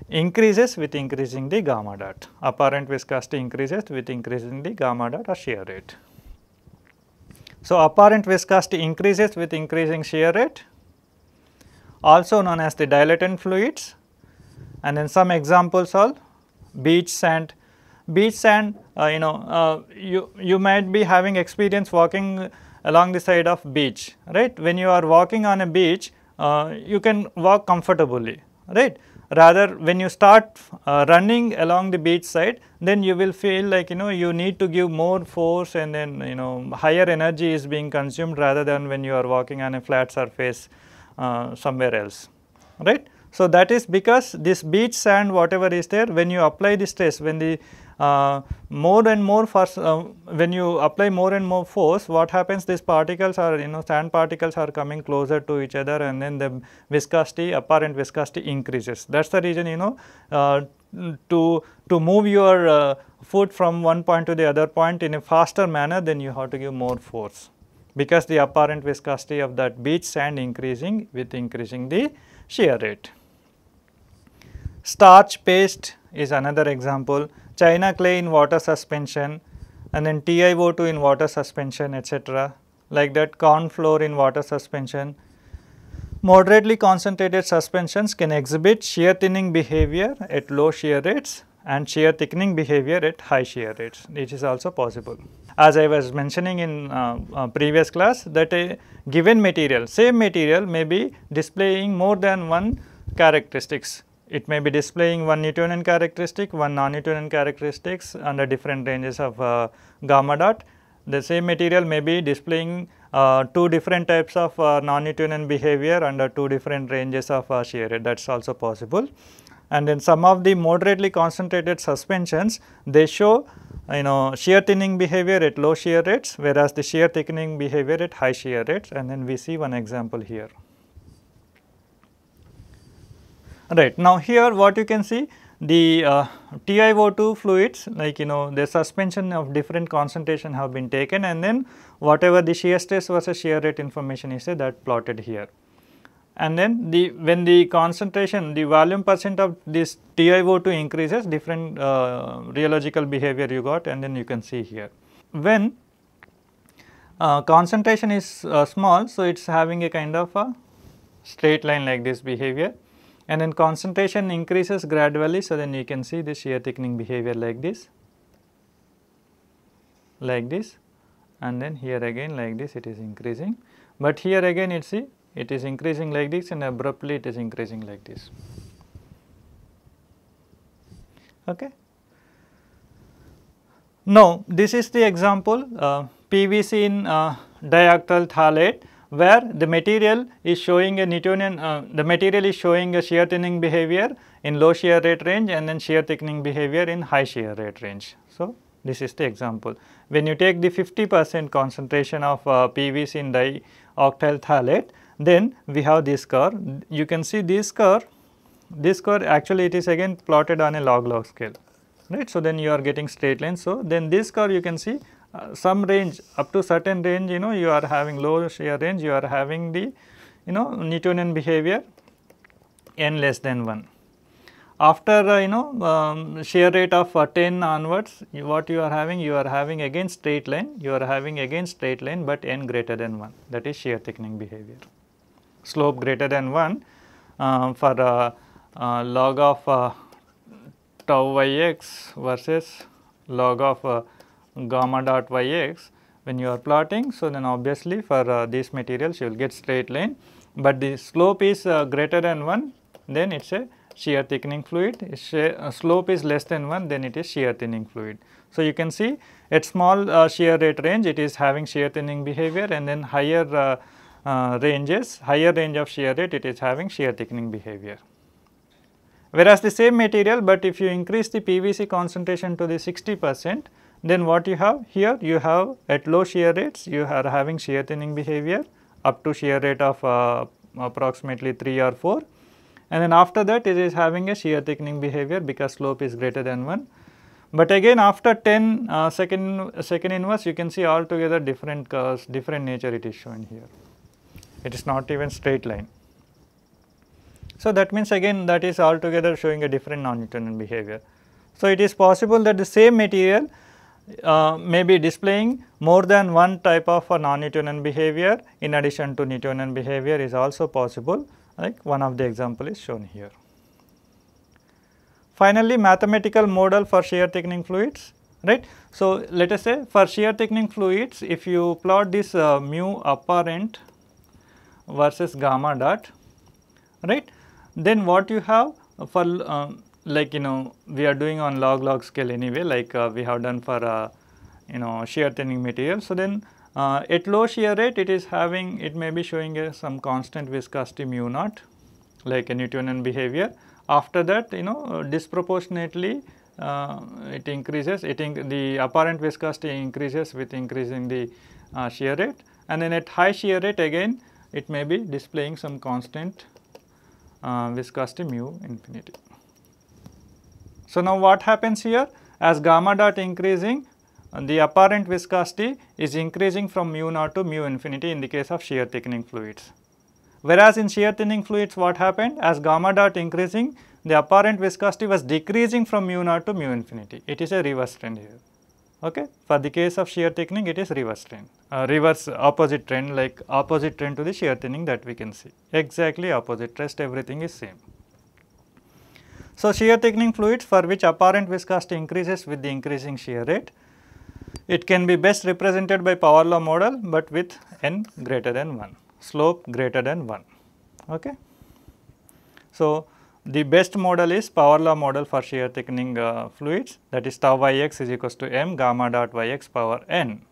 increases with increasing the gamma dot. Apparent viscosity increases with increasing the gamma dot or shear rate. So, apparent viscosity increases with increasing shear rate also known as the dilatant fluids and in some examples all beach sand. Beach sand, uh, you know, uh, you, you might be having experience walking along the side of beach, right. When you are walking on a beach, uh, you can walk comfortably, right. Rather, when you start uh, running along the beach side, then you will feel like, you know, you need to give more force and then, you know, higher energy is being consumed rather than when you are walking on a flat surface uh, somewhere else, right. So, that is because this beach sand whatever is there when you apply the stress when the uh, more and more force uh, when you apply more and more force what happens these particles are you know sand particles are coming closer to each other and then the viscosity apparent viscosity increases. That is the reason you know uh, to to move your uh, foot from one point to the other point in a faster manner then you have to give more force because the apparent viscosity of that beach sand increasing with increasing the shear rate. Starch paste is another example, china clay in water suspension and then TiO2 in water suspension etc. like that corn flour in water suspension. Moderately concentrated suspensions can exhibit shear thinning behavior at low shear rates and shear thickening behavior at high shear rates, which is also possible. As I was mentioning in uh, uh, previous class that a given material, same material may be displaying more than one characteristics it may be displaying one Newtonian characteristic, one non-Newtonian characteristics under different ranges of uh, gamma dot. The same material may be displaying uh, two different types of uh, non-Newtonian behavior under two different ranges of uh, shear rate that is also possible. And then some of the moderately concentrated suspensions, they show you know shear thinning behavior at low shear rates whereas the shear thickening behavior at high shear rates and then we see one example here right. Now, here what you can see the uh, TiO2 fluids like you know the suspension of different concentration have been taken and then whatever the shear stress versus shear rate information is uh, that plotted here. And then the when the concentration the volume percent of this TiO2 increases different uh, rheological behavior you got and then you can see here. When uh, concentration is uh, small so it is having a kind of a straight line like this behavior and then concentration increases gradually. So, then you can see the shear thickening behavior like this, like this and then here again like this it is increasing. But here again it see it is increasing like this and abruptly it is increasing like this. Okay. Now, this is the example uh, PVC in uh, dioctyl phthalate where the material is showing a Newtonian, uh, the material is showing a shear thinning behavior in low shear rate range and then shear thickening behavior in high shear rate range. So, this is the example. When you take the 50 percent concentration of uh, PVC in dioctyl phthalate, then we have this curve. You can see this curve, this curve actually it is again plotted on a log log scale, right. So, then you are getting straight line. So, then this curve you can see some range up to certain range you know you are having low shear range you are having the you know Newtonian behavior n less than 1. After uh, you know um, shear rate of uh, 10 onwards you, what you are having you are having again straight line you are having again straight line but n greater than 1 that is shear thickening behavior. Slope greater than 1 um, for uh, uh, log of uh, tau y x versus log of gamma dot yx when you are plotting. So, then obviously for uh, these materials you will get straight line, but the slope is uh, greater than 1 then it is a shear thickening fluid, uh, slope is less than 1 then it is shear thinning fluid. So, you can see at small uh, shear rate range it is having shear thinning behavior and then higher uh, uh, ranges, higher range of shear rate it is having shear thickening behavior. Whereas the same material, but if you increase the PVC concentration to the 60 percent, then what you have here you have at low shear rates you are having shear thinning behavior up to shear rate of uh, approximately 3 or 4 and then after that it is having a shear thickening behavior because slope is greater than 1. But again after 10 uh, second, second inverse you can see altogether different curves, different nature it is shown here. It is not even straight line. So that means again that is altogether showing a different non-Newtonian behavior. So it is possible that the same material uh, may be displaying more than one type of a non-Newtonian behavior in addition to Newtonian behavior is also possible like one of the example is shown here. Finally, mathematical model for shear thickening fluids right. So, let us say for shear thickening fluids if you plot this uh, mu apparent versus gamma dot right then what you have for um, like you know we are doing on log log scale anyway like uh, we have done for uh, you know shear thinning material. So then uh, at low shear rate it is having it may be showing some constant viscosity mu naught like a Newtonian behavior. After that you know uh, disproportionately uh, it increases it inc the apparent viscosity increases with increasing the uh, shear rate and then at high shear rate again it may be displaying some constant viscosity mu infinity. So, now what happens here? As gamma dot increasing, the apparent viscosity is increasing from mu naught to mu infinity in the case of shear thickening fluids. Whereas in shear thinning fluids what happened? As gamma dot increasing, the apparent viscosity was decreasing from mu naught to mu infinity. It is a reverse trend here. Okay? For the case of shear thickening, it is reverse trend, uh, reverse opposite trend like opposite trend to the shear thinning that we can see. Exactly opposite, rest everything is same. So, shear thickening fluids for which apparent viscosity increases with the increasing shear rate. It can be best represented by power law model, but with n greater than 1, slope greater than 1. Okay. So, the best model is power law model for shear thickening uh, fluids that is tau yx is equals to m gamma dot yx power n.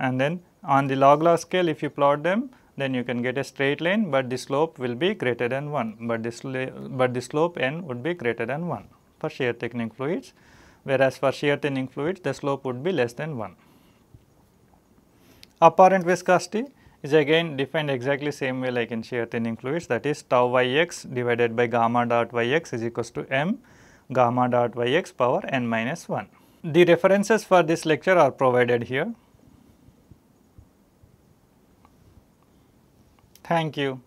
And then on the log law scale if you plot them then you can get a straight line but the slope will be greater than 1 but this but the slope n would be greater than 1 for shear thickening fluids whereas for shear thinning fluids the slope would be less than 1. Apparent viscosity is again defined exactly same way like in shear thinning fluids that is tau yx divided by gamma dot yx is equals to m gamma dot yx power n minus 1. The references for this lecture are provided here. Thank you.